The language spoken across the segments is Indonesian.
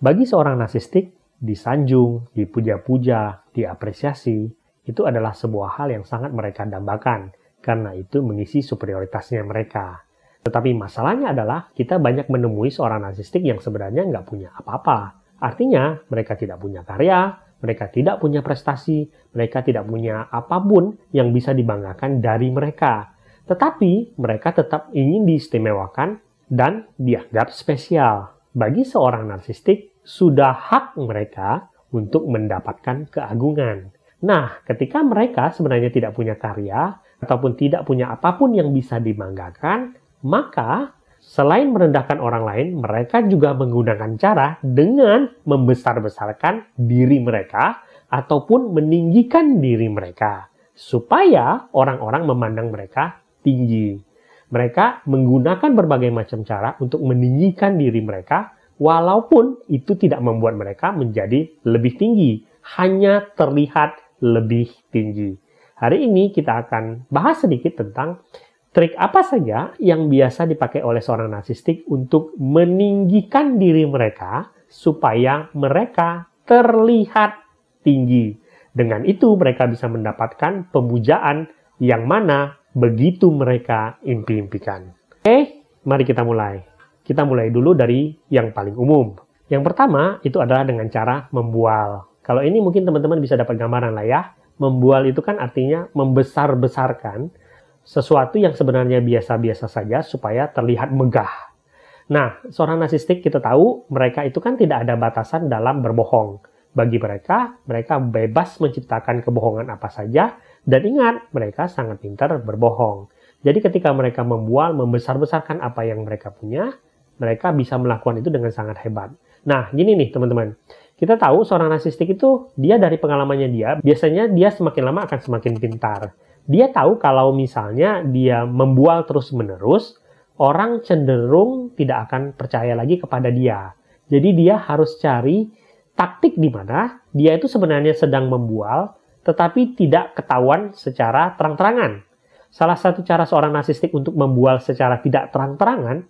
Bagi seorang narsistik, disanjung, dipuja-puja, diapresiasi, itu adalah sebuah hal yang sangat mereka dambakan, karena itu mengisi superioritasnya mereka. Tetapi masalahnya adalah kita banyak menemui seorang narsistik yang sebenarnya nggak punya apa-apa. Artinya, mereka tidak punya karya, mereka tidak punya prestasi, mereka tidak punya apapun yang bisa dibanggakan dari mereka. Tetapi, mereka tetap ingin diistimewakan dan dianggap spesial. Bagi seorang narsistik, sudah hak mereka untuk mendapatkan keagungan. Nah, ketika mereka sebenarnya tidak punya karya ataupun tidak punya apapun yang bisa dibanggakan, maka selain merendahkan orang lain, mereka juga menggunakan cara dengan membesar-besarkan diri mereka ataupun meninggikan diri mereka supaya orang-orang memandang mereka tinggi. Mereka menggunakan berbagai macam cara untuk meninggikan diri mereka walaupun itu tidak membuat mereka menjadi lebih tinggi, hanya terlihat lebih tinggi. Hari ini kita akan bahas sedikit tentang trik apa saja yang biasa dipakai oleh seorang narsistik untuk meninggikan diri mereka supaya mereka terlihat tinggi. Dengan itu mereka bisa mendapatkan pemujaan yang mana begitu mereka impi-impikan. Oke, eh, mari kita mulai. Kita mulai dulu dari yang paling umum. Yang pertama itu adalah dengan cara membual. Kalau ini mungkin teman-teman bisa dapat gambaran lah ya. Membual itu kan artinya membesar-besarkan sesuatu yang sebenarnya biasa-biasa saja supaya terlihat megah. Nah, seorang narsistik kita tahu mereka itu kan tidak ada batasan dalam berbohong. Bagi mereka, mereka bebas menciptakan kebohongan apa saja dan ingat, mereka sangat pintar berbohong. Jadi ketika mereka membual, membesar-besarkan apa yang mereka punya, mereka bisa melakukan itu dengan sangat hebat. Nah, gini nih teman-teman. Kita tahu seorang narsistik itu dia dari pengalamannya dia, biasanya dia semakin lama akan semakin pintar. Dia tahu kalau misalnya dia membual terus-menerus, orang cenderung tidak akan percaya lagi kepada dia. Jadi dia harus cari taktik di mana dia itu sebenarnya sedang membual, tetapi tidak ketahuan secara terang-terangan. Salah satu cara seorang narsistik untuk membual secara tidak terang-terangan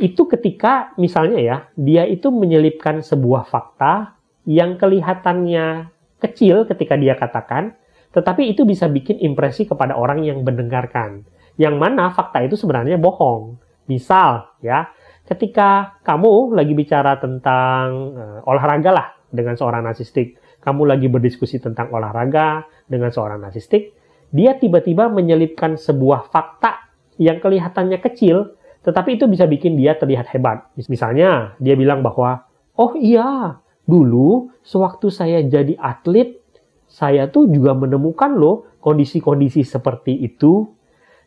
itu ketika misalnya ya, dia itu menyelipkan sebuah fakta yang kelihatannya kecil ketika dia katakan, tetapi itu bisa bikin impresi kepada orang yang mendengarkan. Yang mana fakta itu sebenarnya bohong. Misal ya, ketika kamu lagi bicara tentang uh, olahraga lah dengan seorang narsistik, kamu lagi berdiskusi tentang olahraga dengan seorang narsistik, dia tiba-tiba menyelipkan sebuah fakta yang kelihatannya kecil tetapi itu bisa bikin dia terlihat hebat. Misalnya, dia bilang bahwa, oh iya, dulu sewaktu saya jadi atlet, saya tuh juga menemukan loh kondisi-kondisi seperti itu.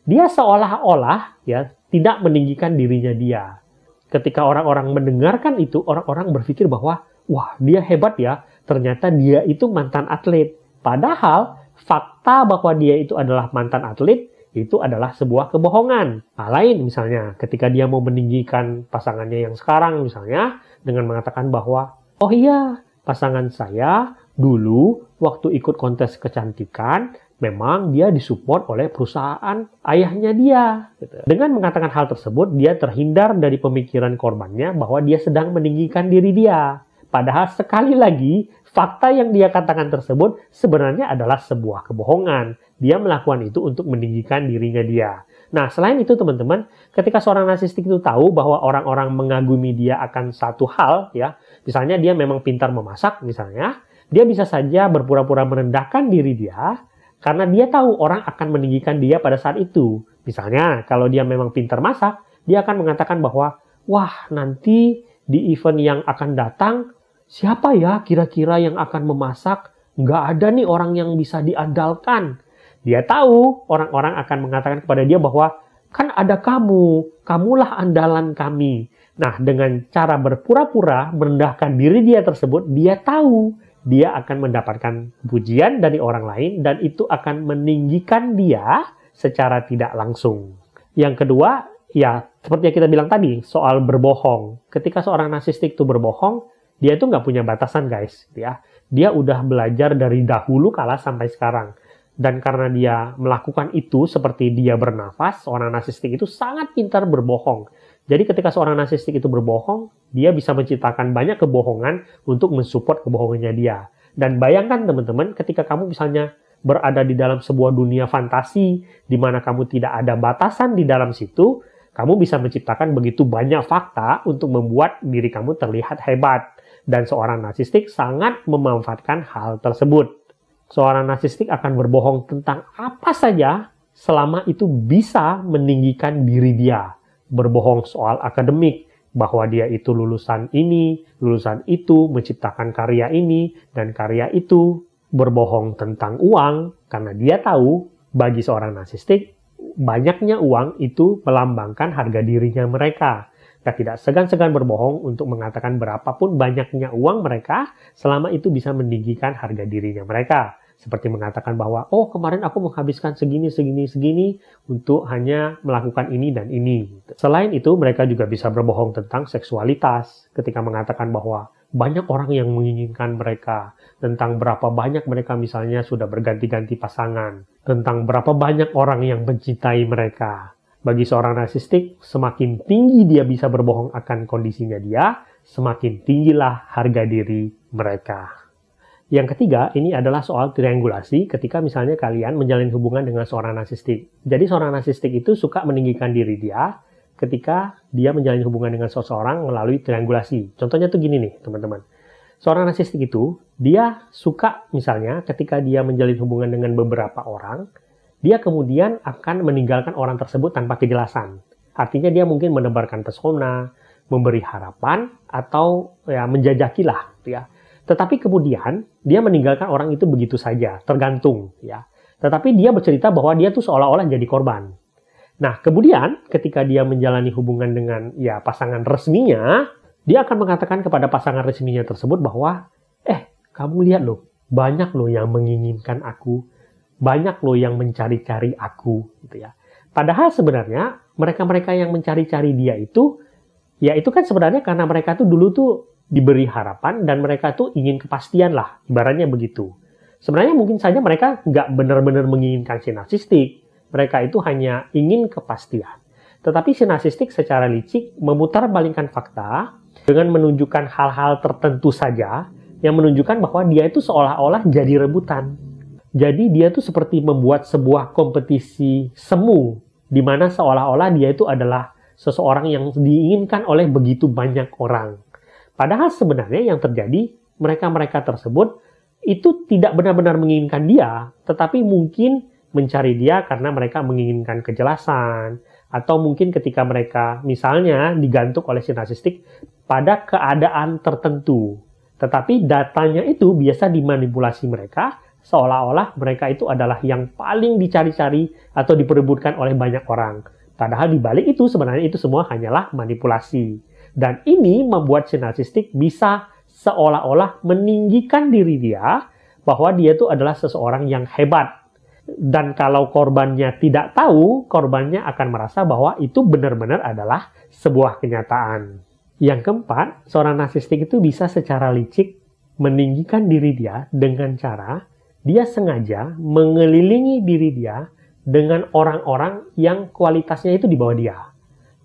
Dia seolah-olah ya tidak meninggikan dirinya dia. Ketika orang-orang mendengarkan itu, orang-orang berpikir bahwa, wah dia hebat ya, ternyata dia itu mantan atlet. Padahal fakta bahwa dia itu adalah mantan atlet itu adalah sebuah kebohongan. Hal nah, lain misalnya, ketika dia mau meninggikan pasangannya yang sekarang misalnya, dengan mengatakan bahwa, oh iya, pasangan saya dulu waktu ikut kontes kecantikan, memang dia disupport oleh perusahaan ayahnya dia. Gitu. Dengan mengatakan hal tersebut, dia terhindar dari pemikiran korbannya bahwa dia sedang meninggikan diri dia. Padahal sekali lagi, fakta yang dia katakan tersebut sebenarnya adalah sebuah kebohongan dia melakukan itu untuk meninggikan dirinya dia. Nah, selain itu teman-teman, ketika seorang narsistik itu tahu bahwa orang-orang mengagumi dia akan satu hal, ya, misalnya dia memang pintar memasak, misalnya, dia bisa saja berpura-pura merendahkan diri dia karena dia tahu orang akan meninggikan dia pada saat itu. Misalnya, kalau dia memang pintar masak, dia akan mengatakan bahwa, wah, nanti di event yang akan datang, siapa ya kira-kira yang akan memasak? Nggak ada nih orang yang bisa diandalkan dia tahu orang-orang akan mengatakan kepada dia bahwa kan ada kamu, kamulah andalan kami. Nah, dengan cara berpura-pura merendahkan diri dia tersebut, dia tahu dia akan mendapatkan pujian dari orang lain dan itu akan meninggikan dia secara tidak langsung. Yang kedua, ya seperti yang kita bilang tadi, soal berbohong. Ketika seorang narsistik itu berbohong, dia itu nggak punya batasan guys. ya Dia udah belajar dari dahulu kala sampai sekarang dan karena dia melakukan itu seperti dia bernafas, orang narsistik itu sangat pintar berbohong. Jadi ketika seorang narsistik itu berbohong, dia bisa menciptakan banyak kebohongan untuk mensupport kebohongannya dia. Dan bayangkan teman-teman ketika kamu misalnya berada di dalam sebuah dunia fantasi di mana kamu tidak ada batasan di dalam situ, kamu bisa menciptakan begitu banyak fakta untuk membuat diri kamu terlihat hebat. Dan seorang narsistik sangat memanfaatkan hal tersebut. Seorang narsistik akan berbohong tentang apa saja selama itu bisa meninggikan diri dia. Berbohong soal akademik, bahwa dia itu lulusan ini, lulusan itu, menciptakan karya ini, dan karya itu berbohong tentang uang karena dia tahu bagi seorang narsistik banyaknya uang itu melambangkan harga dirinya mereka. Kita nah, tidak segan-segan berbohong untuk mengatakan berapapun banyaknya uang mereka selama itu bisa meninggikan harga dirinya mereka seperti mengatakan bahwa oh kemarin aku menghabiskan segini segini segini untuk hanya melakukan ini dan ini. Selain itu mereka juga bisa berbohong tentang seksualitas ketika mengatakan bahwa banyak orang yang menginginkan mereka tentang berapa banyak mereka misalnya sudah berganti-ganti pasangan, tentang berapa banyak orang yang mencintai mereka. Bagi seorang narsistik, semakin tinggi dia bisa berbohong akan kondisinya dia, semakin tinggilah harga diri mereka. Yang ketiga, ini adalah soal triangulasi ketika misalnya kalian menjalin hubungan dengan seorang narsistik. Jadi seorang narsistik itu suka meninggikan diri dia ketika dia menjalin hubungan dengan seseorang melalui triangulasi. Contohnya tuh gini nih, teman-teman. Seorang narsistik itu, dia suka misalnya ketika dia menjalin hubungan dengan beberapa orang, dia kemudian akan meninggalkan orang tersebut tanpa kejelasan. Artinya dia mungkin menebarkan pesona, memberi harapan, atau ya menjajaki lah, ya tetapi kemudian dia meninggalkan orang itu begitu saja, tergantung ya. Tetapi dia bercerita bahwa dia tuh seolah-olah jadi korban. Nah, kemudian ketika dia menjalani hubungan dengan ya pasangan resminya, dia akan mengatakan kepada pasangan resminya tersebut bahwa eh, kamu lihat loh, banyak loh yang menginginkan aku, banyak loh yang mencari-cari aku gitu ya. Padahal sebenarnya mereka-mereka yang mencari-cari dia itu ya itu kan sebenarnya karena mereka tuh dulu tuh diberi harapan dan mereka tuh ingin kepastian lah, ibaratnya begitu. Sebenarnya mungkin saja mereka nggak benar-benar menginginkan si narsistik, mereka itu hanya ingin kepastian. Tetapi si narsistik secara licik memutar memutarbalikkan fakta dengan menunjukkan hal-hal tertentu saja yang menunjukkan bahwa dia itu seolah-olah jadi rebutan. Jadi dia itu seperti membuat sebuah kompetisi semu di mana seolah-olah dia itu adalah seseorang yang diinginkan oleh begitu banyak orang. Padahal sebenarnya yang terjadi mereka-mereka tersebut itu tidak benar-benar menginginkan dia, tetapi mungkin mencari dia karena mereka menginginkan kejelasan atau mungkin ketika mereka misalnya digantung oleh si pada keadaan tertentu. Tetapi datanya itu biasa dimanipulasi mereka seolah-olah mereka itu adalah yang paling dicari-cari atau diperebutkan oleh banyak orang. Padahal di balik itu sebenarnya itu semua hanyalah manipulasi. Dan ini membuat si narsistik bisa seolah-olah meninggikan diri dia bahwa dia itu adalah seseorang yang hebat. Dan kalau korbannya tidak tahu, korbannya akan merasa bahwa itu benar-benar adalah sebuah kenyataan. Yang keempat, seorang narsistik itu bisa secara licik meninggikan diri dia dengan cara dia sengaja mengelilingi diri dia dengan orang-orang yang kualitasnya itu di bawah dia.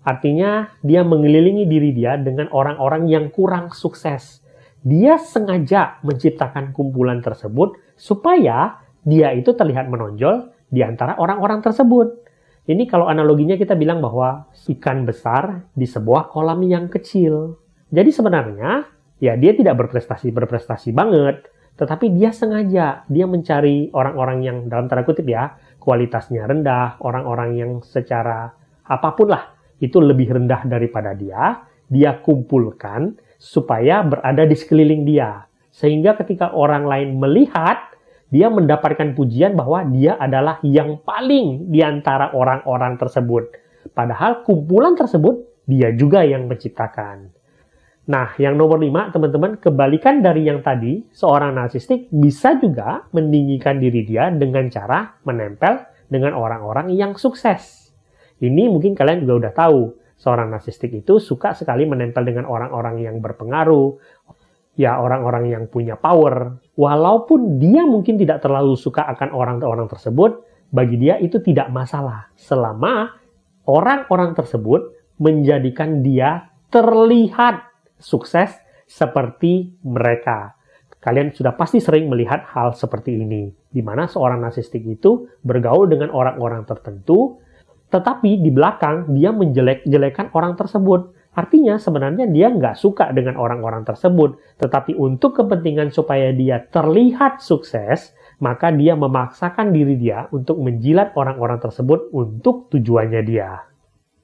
Artinya dia mengelilingi diri dia dengan orang-orang yang kurang sukses. Dia sengaja menciptakan kumpulan tersebut supaya dia itu terlihat menonjol di antara orang-orang tersebut. Ini kalau analoginya kita bilang bahwa ikan besar di sebuah kolam yang kecil. Jadi sebenarnya ya dia tidak berprestasi berprestasi banget, tetapi dia sengaja dia mencari orang-orang yang dalam tanda kutip ya kualitasnya rendah, orang-orang yang secara apapun lah itu lebih rendah daripada dia, dia kumpulkan supaya berada di sekeliling dia. Sehingga ketika orang lain melihat, dia mendapatkan pujian bahwa dia adalah yang paling di antara orang-orang tersebut. Padahal kumpulan tersebut dia juga yang menciptakan. Nah, yang nomor lima, teman-teman, kebalikan dari yang tadi, seorang narsistik bisa juga meninggikan diri dia dengan cara menempel dengan orang-orang yang sukses. Ini mungkin kalian juga udah tahu. Seorang narsistik itu suka sekali menempel dengan orang-orang yang berpengaruh, ya orang-orang yang punya power. Walaupun dia mungkin tidak terlalu suka akan orang-orang tersebut, bagi dia itu tidak masalah selama orang-orang tersebut menjadikan dia terlihat sukses seperti mereka. Kalian sudah pasti sering melihat hal seperti ini, di mana seorang narsistik itu bergaul dengan orang-orang tertentu tetapi di belakang dia menjelek-jelekan orang tersebut. Artinya sebenarnya dia nggak suka dengan orang-orang tersebut. Tetapi untuk kepentingan supaya dia terlihat sukses, maka dia memaksakan diri dia untuk menjilat orang-orang tersebut untuk tujuannya dia.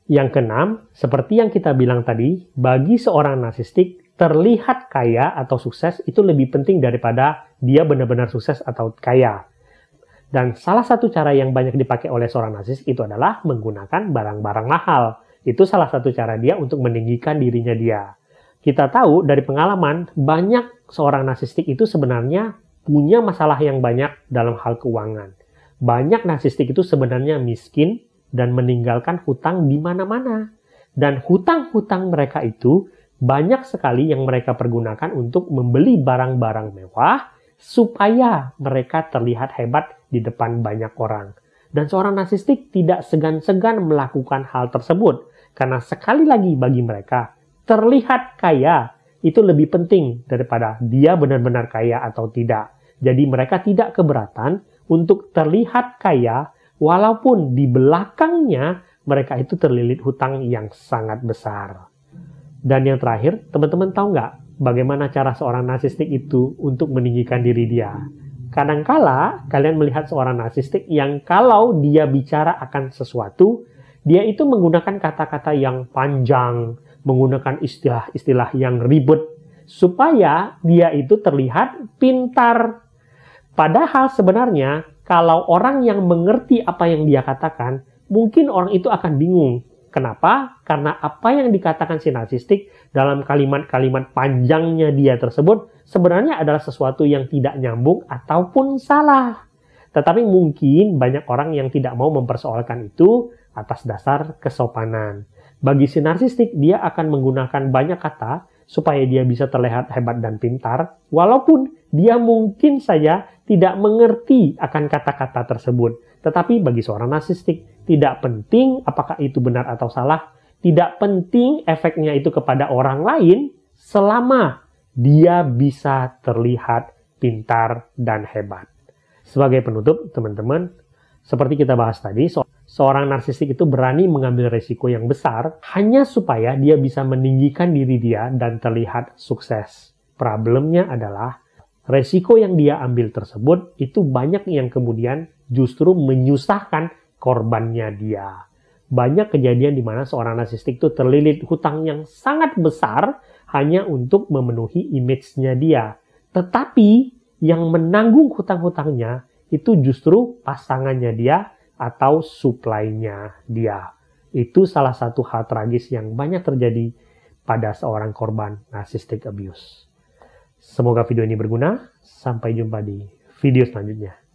Yang keenam, seperti yang kita bilang tadi, bagi seorang narsistik, terlihat kaya atau sukses itu lebih penting daripada dia benar-benar sukses atau kaya. Dan salah satu cara yang banyak dipakai oleh seorang narsis itu adalah menggunakan barang-barang mahal. Itu salah satu cara dia untuk meninggikan dirinya dia. Kita tahu dari pengalaman, banyak seorang narsistik itu sebenarnya punya masalah yang banyak dalam hal keuangan. Banyak narsistik itu sebenarnya miskin dan meninggalkan hutang di mana-mana. Dan hutang-hutang mereka itu banyak sekali yang mereka pergunakan untuk membeli barang-barang mewah supaya mereka terlihat hebat di depan banyak orang. Dan seorang narsistik tidak segan-segan melakukan hal tersebut karena sekali lagi bagi mereka terlihat kaya itu lebih penting daripada dia benar-benar kaya atau tidak. Jadi mereka tidak keberatan untuk terlihat kaya walaupun di belakangnya mereka itu terlilit hutang yang sangat besar. Dan yang terakhir, teman-teman tahu nggak bagaimana cara seorang narsistik itu untuk meninggikan diri dia? Kadangkala kalian melihat seorang narsistik yang kalau dia bicara akan sesuatu, dia itu menggunakan kata-kata yang panjang, menggunakan istilah-istilah yang ribet, supaya dia itu terlihat pintar. Padahal sebenarnya kalau orang yang mengerti apa yang dia katakan, mungkin orang itu akan bingung. Kenapa? Karena apa yang dikatakan si narsistik dalam kalimat-kalimat panjangnya dia tersebut sebenarnya adalah sesuatu yang tidak nyambung ataupun salah. Tetapi mungkin banyak orang yang tidak mau mempersoalkan itu atas dasar kesopanan. Bagi si narsistik, dia akan menggunakan banyak kata supaya dia bisa terlihat hebat dan pintar, walaupun dia mungkin saja tidak mengerti akan kata-kata tersebut. Tetapi bagi seorang narsistik, tidak penting apakah itu benar atau salah, tidak penting efeknya itu kepada orang lain, selama dia bisa terlihat pintar dan hebat. Sebagai penutup, teman-teman, seperti kita bahas tadi, seorang narsistik itu berani mengambil resiko yang besar hanya supaya dia bisa meninggikan diri dia dan terlihat sukses. Problemnya adalah resiko yang dia ambil tersebut itu banyak yang kemudian justru menyusahkan korbannya dia. Banyak kejadian di mana seorang narsistik itu terlilit hutang yang sangat besar hanya untuk memenuhi image-nya dia. Tetapi yang menanggung hutang-hutangnya itu justru pasangannya dia atau suplainya dia. Itu salah satu hal tragis yang banyak terjadi pada seorang korban narcissistic abuse. Semoga video ini berguna. Sampai jumpa di video selanjutnya.